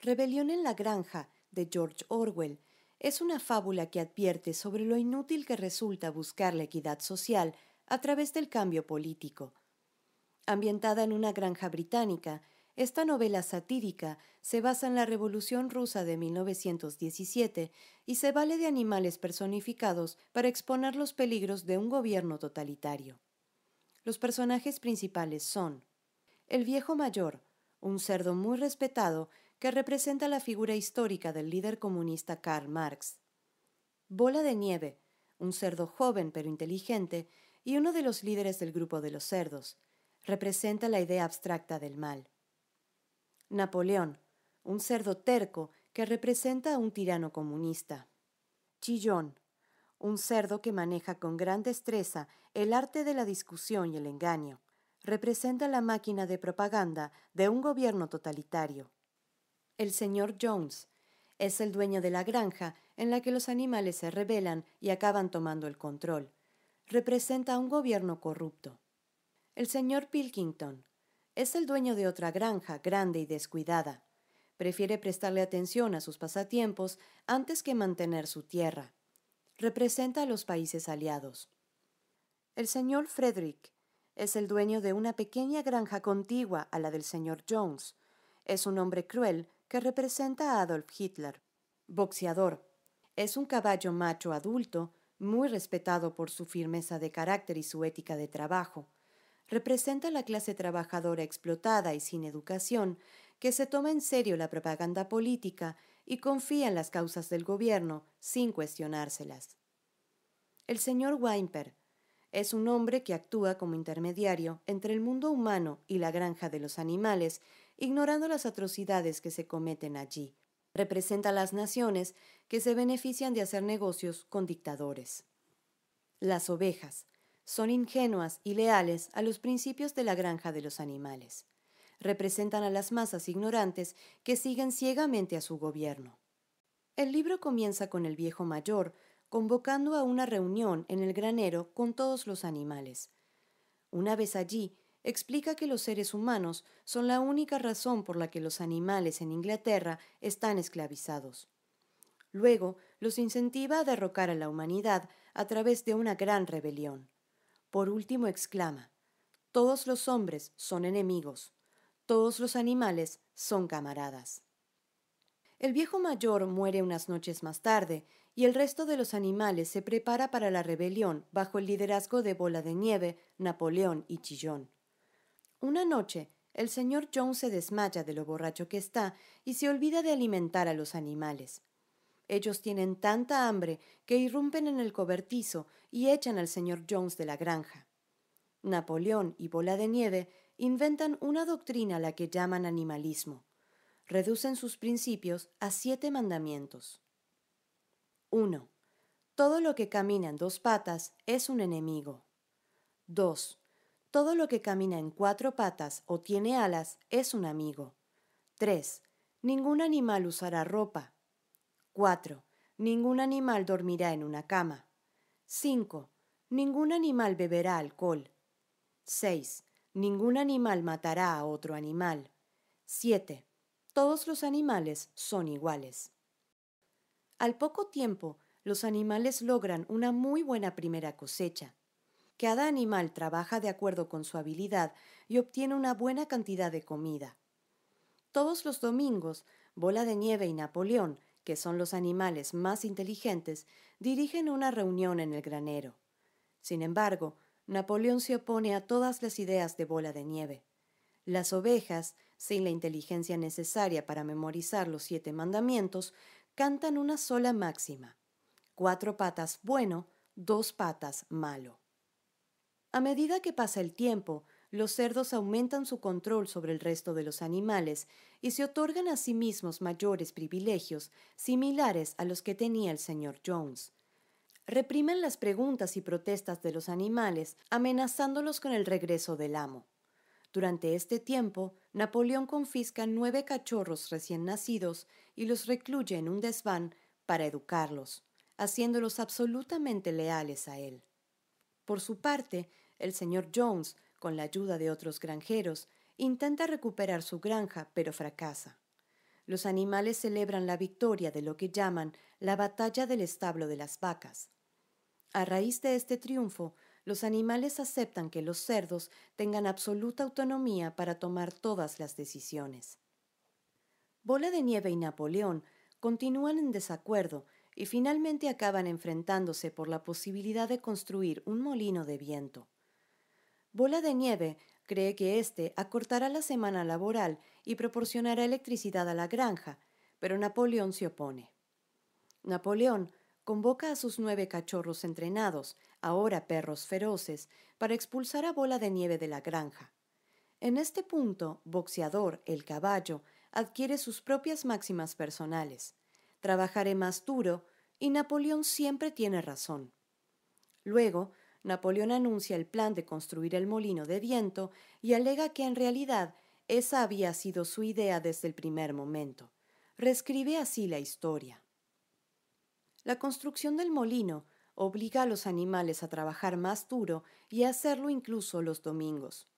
Rebelión en la Granja, de George Orwell, es una fábula que advierte sobre lo inútil que resulta buscar la equidad social a través del cambio político. Ambientada en una granja británica, esta novela satírica se basa en la Revolución rusa de 1917 y se vale de animales personificados para exponer los peligros de un gobierno totalitario. Los personajes principales son el viejo mayor, un cerdo muy respetado que representa la figura histórica del líder comunista Karl Marx. Bola de Nieve, un cerdo joven pero inteligente y uno de los líderes del grupo de los cerdos, representa la idea abstracta del mal. Napoleón, un cerdo terco que representa a un tirano comunista. Chillón, un cerdo que maneja con gran destreza el arte de la discusión y el engaño, representa la máquina de propaganda de un gobierno totalitario. El señor Jones es el dueño de la granja en la que los animales se rebelan y acaban tomando el control. Representa a un gobierno corrupto. El señor Pilkington es el dueño de otra granja grande y descuidada. Prefiere prestarle atención a sus pasatiempos antes que mantener su tierra. Representa a los países aliados. El señor Frederick es el dueño de una pequeña granja contigua a la del señor Jones. Es un hombre cruel que representa a Adolf Hitler. Boxeador. Es un caballo macho adulto, muy respetado por su firmeza de carácter y su ética de trabajo. Representa la clase trabajadora explotada y sin educación, que se toma en serio la propaganda política y confía en las causas del gobierno sin cuestionárselas. El señor Weimper es un hombre que actúa como intermediario entre el mundo humano y la granja de los animales ignorando las atrocidades que se cometen allí. Representa a las naciones que se benefician de hacer negocios con dictadores. Las ovejas son ingenuas y leales a los principios de la granja de los animales. Representan a las masas ignorantes que siguen ciegamente a su gobierno. El libro comienza con el viejo mayor convocando a una reunión en el granero con todos los animales. Una vez allí, explica que los seres humanos son la única razón por la que los animales en Inglaterra están esclavizados. Luego, los incentiva a derrocar a la humanidad a través de una gran rebelión. Por último, exclama, Todos los hombres son enemigos, todos los animales son camaradas. El viejo mayor muere unas noches más tarde, y el resto de los animales se prepara para la rebelión bajo el liderazgo de Bola de Nieve, Napoleón y Chillón. Una noche, el señor Jones se desmaya de lo borracho que está y se olvida de alimentar a los animales. Ellos tienen tanta hambre que irrumpen en el cobertizo y echan al señor Jones de la granja. Napoleón y Bola de Nieve inventan una doctrina a la que llaman animalismo. Reducen sus principios a siete mandamientos. 1. Todo lo que camina en dos patas es un enemigo. 2. Todo lo que camina en cuatro patas o tiene alas es un amigo. 3. Ningún animal usará ropa. 4. Ningún animal dormirá en una cama. 5. Ningún animal beberá alcohol. 6. Ningún animal matará a otro animal. 7. Todos los animales son iguales. Al poco tiempo, los animales logran una muy buena primera cosecha. Cada animal trabaja de acuerdo con su habilidad y obtiene una buena cantidad de comida. Todos los domingos, Bola de Nieve y Napoleón, que son los animales más inteligentes, dirigen una reunión en el granero. Sin embargo, Napoleón se opone a todas las ideas de Bola de Nieve. Las ovejas, sin la inteligencia necesaria para memorizar los siete mandamientos, cantan una sola máxima. Cuatro patas bueno, dos patas malo. A medida que pasa el tiempo, los cerdos aumentan su control sobre el resto de los animales y se otorgan a sí mismos mayores privilegios similares a los que tenía el señor Jones. Reprimen las preguntas y protestas de los animales, amenazándolos con el regreso del amo. Durante este tiempo, Napoleón confisca nueve cachorros recién nacidos y los recluye en un desván para educarlos, haciéndolos absolutamente leales a él. Por su parte, el señor Jones, con la ayuda de otros granjeros, intenta recuperar su granja, pero fracasa. Los animales celebran la victoria de lo que llaman la batalla del establo de las vacas. A raíz de este triunfo, los animales aceptan que los cerdos tengan absoluta autonomía para tomar todas las decisiones. Bola de Nieve y Napoleón continúan en desacuerdo y finalmente acaban enfrentándose por la posibilidad de construir un molino de viento. Bola de Nieve cree que éste acortará la semana laboral y proporcionará electricidad a la granja, pero Napoleón se opone. Napoleón convoca a sus nueve cachorros entrenados, ahora perros feroces, para expulsar a Bola de Nieve de la granja. En este punto, Boxeador, el caballo, adquiere sus propias máximas personales trabajaré más duro, y Napoleón siempre tiene razón. Luego, Napoleón anuncia el plan de construir el molino de viento y alega que en realidad esa había sido su idea desde el primer momento. Reescribe así la historia. La construcción del molino obliga a los animales a trabajar más duro y a hacerlo incluso los domingos.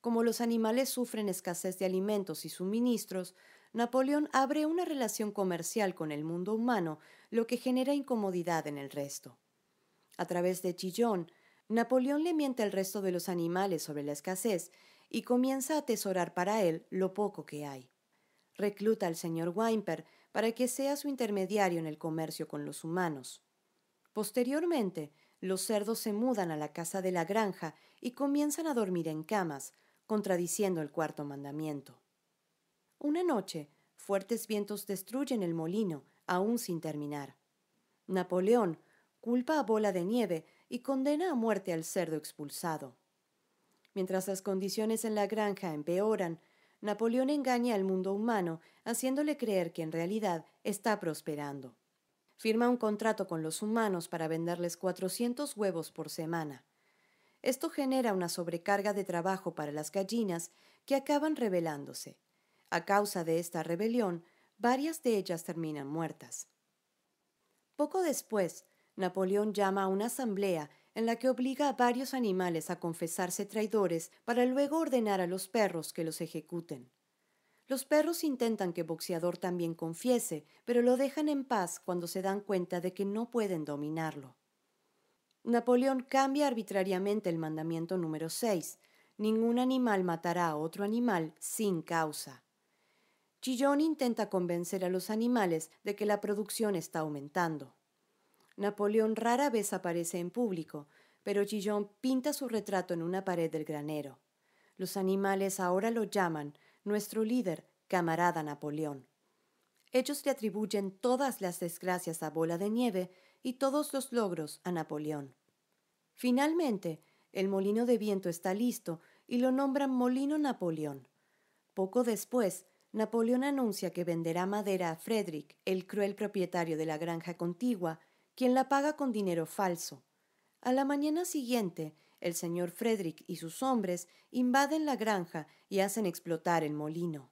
Como los animales sufren escasez de alimentos y suministros, Napoleón abre una relación comercial con el mundo humano, lo que genera incomodidad en el resto. A través de Chillón, Napoleón le miente al resto de los animales sobre la escasez y comienza a atesorar para él lo poco que hay. Recluta al señor Weimper para que sea su intermediario en el comercio con los humanos. Posteriormente, los cerdos se mudan a la casa de la granja y comienzan a dormir en camas, contradiciendo el cuarto mandamiento. Una noche, fuertes vientos destruyen el molino, aún sin terminar. Napoleón culpa a Bola de Nieve y condena a muerte al cerdo expulsado. Mientras las condiciones en la granja empeoran, Napoleón engaña al mundo humano, haciéndole creer que en realidad está prosperando. Firma un contrato con los humanos para venderles 400 huevos por semana. Esto genera una sobrecarga de trabajo para las gallinas que acaban rebelándose. A causa de esta rebelión, varias de ellas terminan muertas. Poco después, Napoleón llama a una asamblea en la que obliga a varios animales a confesarse traidores para luego ordenar a los perros que los ejecuten. Los perros intentan que Boxeador también confiese, pero lo dejan en paz cuando se dan cuenta de que no pueden dominarlo. Napoleón cambia arbitrariamente el mandamiento número 6. Ningún animal matará a otro animal sin causa. Gillon intenta convencer a los animales de que la producción está aumentando. Napoleón rara vez aparece en público, pero Chillón pinta su retrato en una pared del granero. Los animales ahora lo llaman nuestro líder, camarada Napoleón. Ellos le atribuyen todas las desgracias a Bola de Nieve y todos los logros a Napoleón. Finalmente, el molino de viento está listo y lo nombran Molino Napoleón. Poco después, Napoleón anuncia que venderá madera a Frederick, el cruel propietario de la granja contigua, quien la paga con dinero falso. A la mañana siguiente, el señor Frederick y sus hombres invaden la granja y hacen explotar el molino.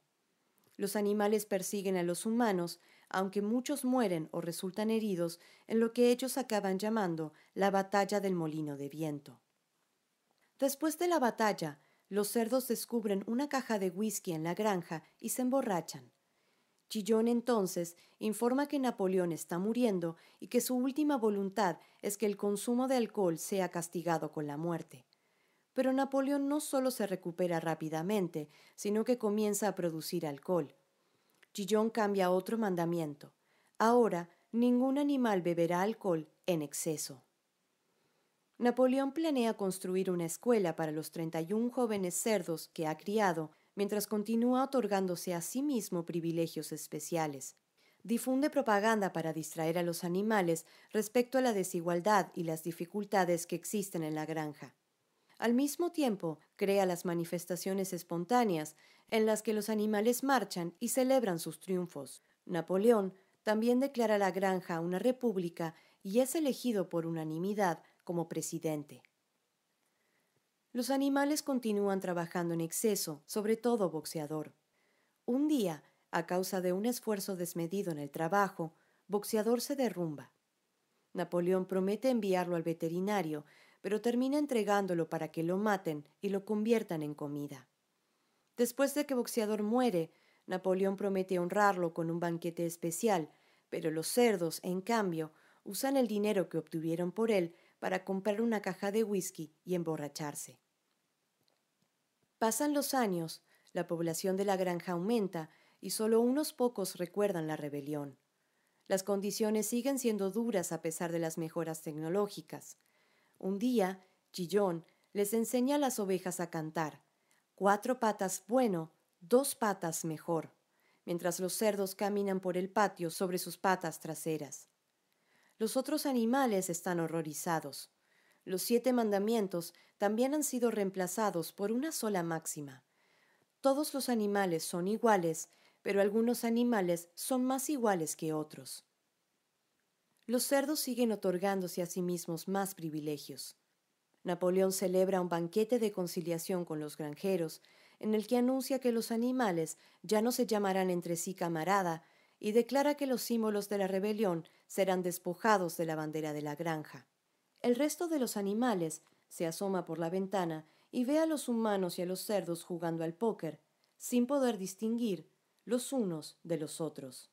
Los animales persiguen a los humanos, aunque muchos mueren o resultan heridos en lo que ellos acaban llamando la batalla del molino de viento. Después de la batalla, los cerdos descubren una caja de whisky en la granja y se emborrachan. Chillón entonces informa que Napoleón está muriendo y que su última voluntad es que el consumo de alcohol sea castigado con la muerte. Pero Napoleón no solo se recupera rápidamente, sino que comienza a producir alcohol. Chillón cambia otro mandamiento. Ahora, ningún animal beberá alcohol en exceso. Napoleón planea construir una escuela para los 31 jóvenes cerdos que ha criado, mientras continúa otorgándose a sí mismo privilegios especiales. Difunde propaganda para distraer a los animales respecto a la desigualdad y las dificultades que existen en la granja. Al mismo tiempo, crea las manifestaciones espontáneas en las que los animales marchan y celebran sus triunfos. Napoleón también declara la granja una república y es elegido por unanimidad como presidente. Los animales continúan trabajando en exceso, sobre todo boxeador. Un día, a causa de un esfuerzo desmedido en el trabajo, boxeador se derrumba. Napoleón promete enviarlo al veterinario, pero termina entregándolo para que lo maten y lo conviertan en comida. Después de que boxeador muere, Napoleón promete honrarlo con un banquete especial, pero los cerdos, en cambio, usan el dinero que obtuvieron por él para comprar una caja de whisky y emborracharse. Pasan los años, la población de la granja aumenta y solo unos pocos recuerdan la rebelión. Las condiciones siguen siendo duras a pesar de las mejoras tecnológicas. Un día, Chillón les enseña a las ovejas a cantar. Cuatro patas bueno, dos patas mejor, mientras los cerdos caminan por el patio sobre sus patas traseras. Los otros animales están horrorizados. Los siete mandamientos también han sido reemplazados por una sola máxima. Todos los animales son iguales, pero algunos animales son más iguales que otros. Los cerdos siguen otorgándose a sí mismos más privilegios. Napoleón celebra un banquete de conciliación con los granjeros, en el que anuncia que los animales ya no se llamarán entre sí camarada, y declara que los símbolos de la rebelión serán despojados de la bandera de la granja. El resto de los animales se asoma por la ventana y ve a los humanos y a los cerdos jugando al póker, sin poder distinguir los unos de los otros.